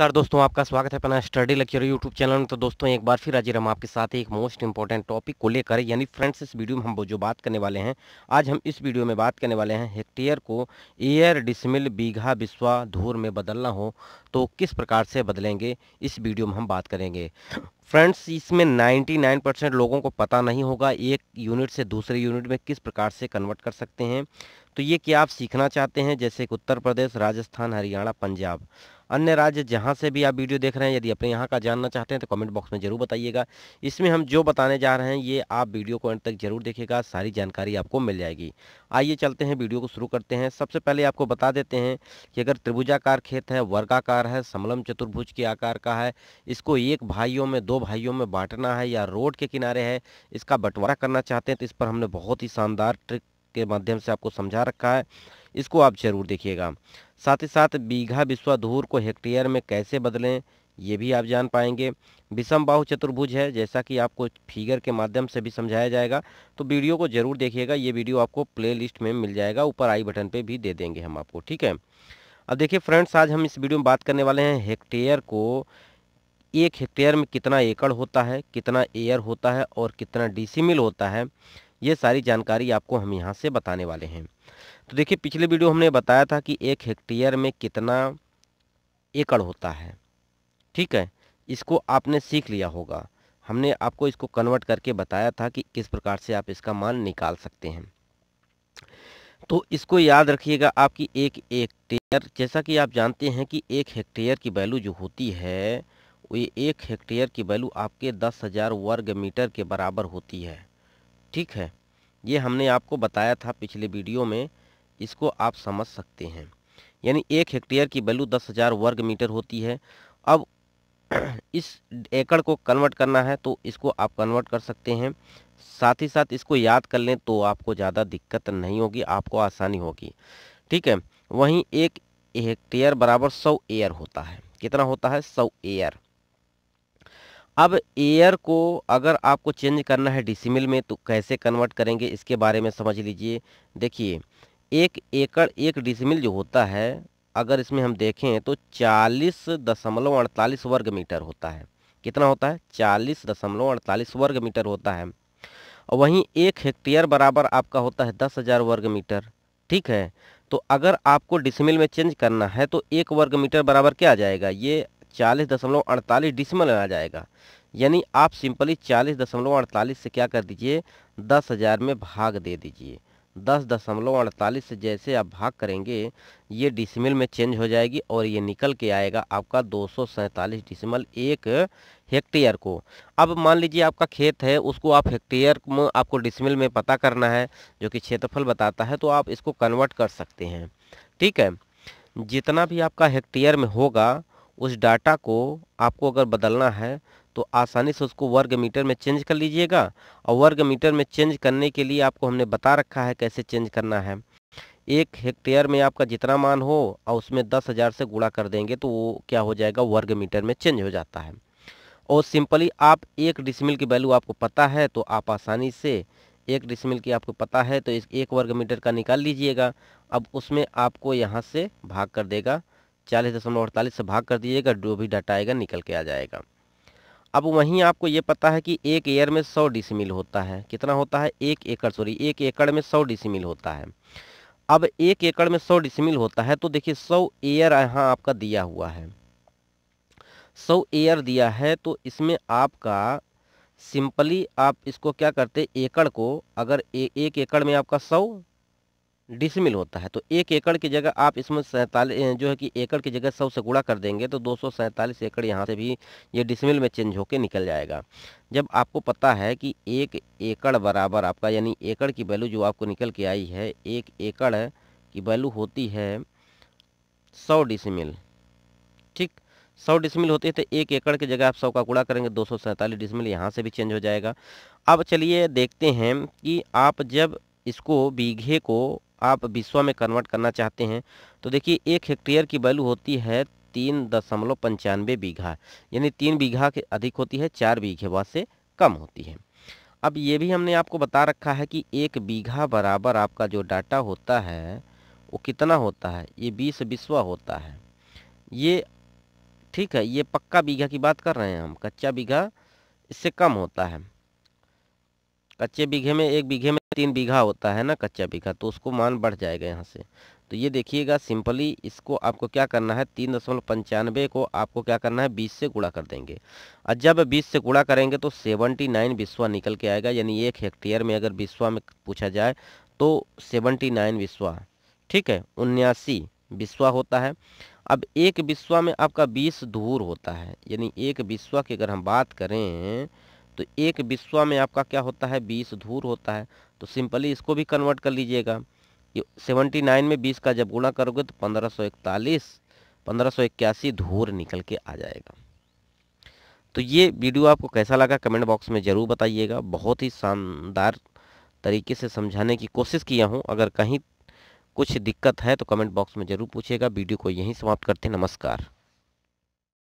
नमस्कार दोस्तों आपका स्वागत है अपना स्टडी लेक्चर यूट्यूब चैनल में तो दोस्तों एक बार फिर हाजिर हम आपके साथ एक मोस्ट इंपॉर्टेंट टॉपिक को लेकर यानी फ्रेंड्स इस वीडियो में हम जो बात करने वाले हैं आज हम इस वीडियो में बात करने वाले हैं हेक्टेयर को एयर डिसमिल बीघा बिस्वा धूर में बदलना हो तो किस प्रकार से बदलेंगे इस वीडियो में हम बात करेंगे फ्रेंड्स इसमें 99 परसेंट लोगों को पता नहीं होगा एक यूनिट से दूसरे यूनिट में किस प्रकार से कन्वर्ट कर सकते हैं तो ये क्या आप सीखना चाहते हैं जैसे कि उत्तर प्रदेश राजस्थान हरियाणा पंजाब अन्य राज्य जहाँ से भी आप वीडियो देख रहे हैं यदि अपने यहाँ का जानना चाहते हैं तो कमेंट बॉक्स में ज़रूर बताइएगा इसमें हम जो बताने जा रहे हैं ये आप वीडियो को एंड तक जरूर देखेगा सारी जानकारी आपको मिल जाएगी आइए चलते हैं वीडियो को शुरू करते हैं सबसे पहले आपको बता देते हैं कि अगर त्रिभुजाकार खेत है वर्गाकार है समलम चतुर्भुज के आकार का है इसको एक भाइयों में दो भाइयों में बांटना है या रोड के किनारे है इसका बंटवारा करना चाहते हैं तो इस पर हमने बहुत ही शानदार ट्रिक के माध्यम से आपको समझा रखा है इसको आप जरूर देखिएगा साथ ही साथ बीघा विश्वाधूर को हेक्टेयर में कैसे बदलें ये भी आप जान पाएंगे विषम बाहु चतुर्भुज है जैसा कि आपको फिगर के माध्यम से भी समझाया जाएगा तो वीडियो को ज़रूर देखिएगा ये वीडियो आपको प्लेलिस्ट में मिल जाएगा ऊपर आई बटन पे भी दे देंगे हम आपको ठीक है अब देखिए फ्रेंड्स आज हम इस वीडियो में बात करने वाले हैं हेक्टेयर को एक हेक्टेयर में कितना एकड़ होता है कितना एयर होता है और कितना डीसीमिल होता है ये सारी जानकारी आपको हम यहाँ से बताने वाले हैं तो देखिए पिछले वीडियो हमने बताया था कि एक हेक्टेयर में कितना एकड़ होता है ठीक है इसको आपने सीख लिया होगा हमने आपको इसको कन्वर्ट करके बताया था कि किस प्रकार से आप इसका मान निकाल सकते हैं तो इसको याद रखिएगा आपकी एक हेक्टेयर जैसा कि आप जानते हैं कि एक हेक्टेयर की वैल्यू जो होती है वो ये एक हेक्टेयर की वैल्यू आपके दस हज़ार वर्ग मीटर के बराबर होती है ठीक है ये हमने आपको बताया था पिछले वीडियो में इसको आप समझ सकते हैं यानी एक हेक्टेयर की वैल्यू दस हज़ार वर्ग मीटर होती है अब इस एकड़ को कन्वर्ट करना है तो इसको आप कन्वर्ट कर सकते हैं साथ ही साथ इसको याद कर लें तो आपको ज़्यादा दिक्कत नहीं होगी आपको आसानी होगी ठीक है वहीं एक हेक्टेयर बराबर सौ एयर होता है कितना होता है सौ एयर अब एयर को अगर आपको चेंज करना है डिसिमिल में तो कैसे कन्वर्ट करेंगे इसके बारे में समझ लीजिए देखिए एक एकड़ एक डिसमिल जो होता है अगर इसमें हम देखें तो चालीस दशमलव अड़तालीस वर्ग मीटर होता है कितना होता है चालीस दशमलव अड़तालीस वर्ग मीटर होता है और वहीं एक हेक्टेयर बराबर आपका होता है दस हज़ार वर्ग मीटर ठीक है तो अगर आपको डिसमिल में चेंज करना है तो एक वर्ग मीटर बराबर क्या आ जाएगा ये चालीस दशमलव अड़तालीस डिसमिल आ जाएगा यानी आप सिंपली चालीस दशमलव अड़तालीस से क्या कर दीजिए दस हज़ार में भाग दे दीजिए दस दशमलव अड़तालीस से जैसे आप भाग करेंगे ये डिसमिल में चेंज हो जाएगी और ये निकल के आएगा आपका दो सौ सैंतालीस डिसिमल एक हेक्टेयर को अब मान लीजिए आपका खेत है उसको आप हेक्टेयर में आपको डिसमिल में पता करना है जो कि क्षेत्रफल बताता है तो आप इसको कन्वर्ट कर सकते हैं ठीक है जितना भी आपका हेक्टेयर में होगा उस डाटा को आपको अगर बदलना है तो आसानी से उसको वर्ग मीटर में चेंज कर लीजिएगा और वर्ग मीटर में चेंज करने के लिए आपको हमने बता रखा है कैसे चेंज करना है एक हेक्टेयर में आपका जितना मान हो और उसमें दस हज़ार से गुणा कर देंगे तो वो क्या हो जाएगा वर्ग मीटर में चेंज हो जाता है और सिंपली आप एक डिसमिल की वैल्यू आपको पता है तो आप आसानी से एक डिसमिल की आपको पता है तो इस एक वर्ग मीटर का निकाल लीजिएगा अब उसमें आपको यहाँ से भाग कर देगा चालीस दशमलव अड़तालीस से भाग कर दीजिएगा जो भी डाटा आएगा निकल के आ जाएगा अब वहीं आपको ये पता है कि एक ईयर में सौ डिसमिल होता है कितना होता है एक एकड़ सॉरी एक एकड़ में सौ डिसमिल होता है अब एक एकड़ में सौ डिसमिल होता है तो देखिए सौ एयर यहाँ आपका दिया हुआ है सौ एयर दिया है तो इसमें आपका सिंपली आप इसको क्या करते एकड़ को अगर ए, एक एकड़ में आपका सौ डिसमिल होता है तो एक एकड़ की जगह आप इसमें सैंतालीस जो है कि एकड़ की जगह सौ से गुड़ा कर देंगे तो दो एकड़ यहाँ से भी ये डिसमिल में चेंज होकर निकल जाएगा जब आपको पता है कि एक एकड़ बराबर आपका यानी एकड़ की वैल्यू जो आपको निकल के आई है एक एकड़ की वैल्यू होती है सौ डिसमिल ठीक सौ डिसमिल होती है तो एक एकड़ की जगह आप सौ का कूड़ा करेंगे दो सौ सैंतालीस डिसमिल यहाँ से भी चेंज हो जाएगा अब चलिए देखते हैं कि आप जब इसको बीघे को आप विश्व में कन्वर्ट करना चाहते हैं तो देखिए एक हेक्टेयर की वैल्यू होती है तीन दशमलव पंचानवे बीघा यानी तीन बीघा के अधिक होती है चार बीघवा से कम होती है अब ये भी हमने आपको बता रखा है कि एक बीघा बराबर आपका जो डाटा होता है वो कितना होता है ये बीस बिस्वा होता है ये ठीक है ये पक्का बीघा की बात कर रहे हैं हम कच्चा बीघा इससे कम होता है कच्चे बीघे में एक बीघे में तीन बीघा होता है ना कच्चा बीघा तो उसको मान बढ़ जाएगा यहाँ से तो ये देखिएगा सिंपली इसको आपको क्या करना है तीन दशमलव पंचानवे को आपको क्या करना है बीस से गुणा कर देंगे और जब बीस से गुणा करेंगे तो सेवनटी नाइन बिस्वा निकल के आएगा यानी एक हेक्टेयर में अगर बिस्वा में पूछा जाए तो सेवनटी नाइन बिस्वा ठीक है उन्यासी बिस्वा होता है अब एक बिस्वा में आपका बीस धूर होता है यानी एक बिस्वा की अगर हम बात करें तो एक विश्वा में आपका क्या होता है बीस धूर होता है तो सिंपली इसको भी कन्वर्ट कर लीजिएगा कि सेवेंटी नाइन में बीस का जब गुणा करोगे तो पंद्रह सौ इकतालीस पंद्रह सौ इक्यासी धूर निकल के आ जाएगा तो ये वीडियो आपको कैसा लगा कमेंट बॉक्स में ज़रूर बताइएगा बहुत ही शानदार तरीके से समझाने की कोशिश किया हूँ अगर कहीं कुछ दिक्कत है तो कमेंट बॉक्स में ज़रूर पूछिएगा वीडियो को यहीं समाप्त करते हैं नमस्कार